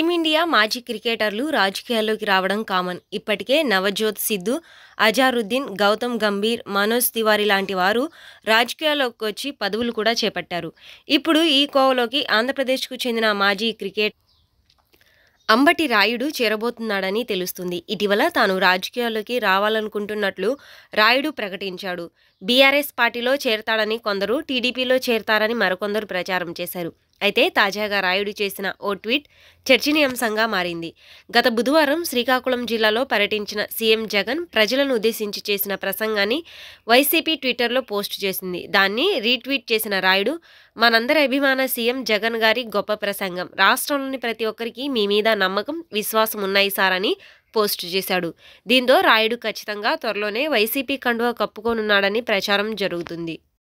team India మాజీ క్రికెటర్లు రాజకీయాల్లోకి రావడం కామన్ ఇప్పటికే నవజోత్ సిద్ధు అజారుద్దీన్ గౌతమ్ గంభీర్ మనోజ్ తివారీ లాంటి వారు రాజకీయాల్లోకి వచ్చి పదవులు కూడా చేపట్టారు ఇప్పుడు ఈ కోవలోకి ఆంధ్రప్రదేశ్కు చెందిన మాజీ క్రికెట్ అంబటి రాయుడు చేరబోతున్నాడని తెలుస్తుంది ఇటీవల తాను రాజకీయాల్లోకి రావాలనుకుంటున్నట్లు రాయుడు ప్రకటించాడు బీఆర్ఎస్ పార్టీలో చేరతాడని కొందరు టీడీపీలో చేరతారని మరికొందరు ప్రచారం చేశారు అయితే తాజాగా రాయుడు చేసిన ఓ ట్వీట్ చర్చనీయాంశంగా మారింది గత బుధవారం శ్రీకాకుళం జిల్లాలో పర్యటించిన సీఎం జగన్ ప్రజలను ఉద్దేశించి చేసిన ప్రసంగాన్ని వైసీపీ ట్విట్టర్లో పోస్ట్ చేసింది దాన్ని రీట్వీట్ చేసిన రాయుడు మనందరి అభిమాన సీఎం జగన్ గారి గొప్ప ప్రసంగం రాష్ట్రంలోని ప్రతి ఒక్కరికి మీ మీద నమ్మకం విశ్వాసం ఉన్నాయి సార్ అని పోస్ట్ చేశాడు దీంతో రాయుడు ఖచ్చితంగా త్వరలోనే వైసీపీ కండువా కప్పుకోనున్నాడని ప్రచారం జరుగుతుంది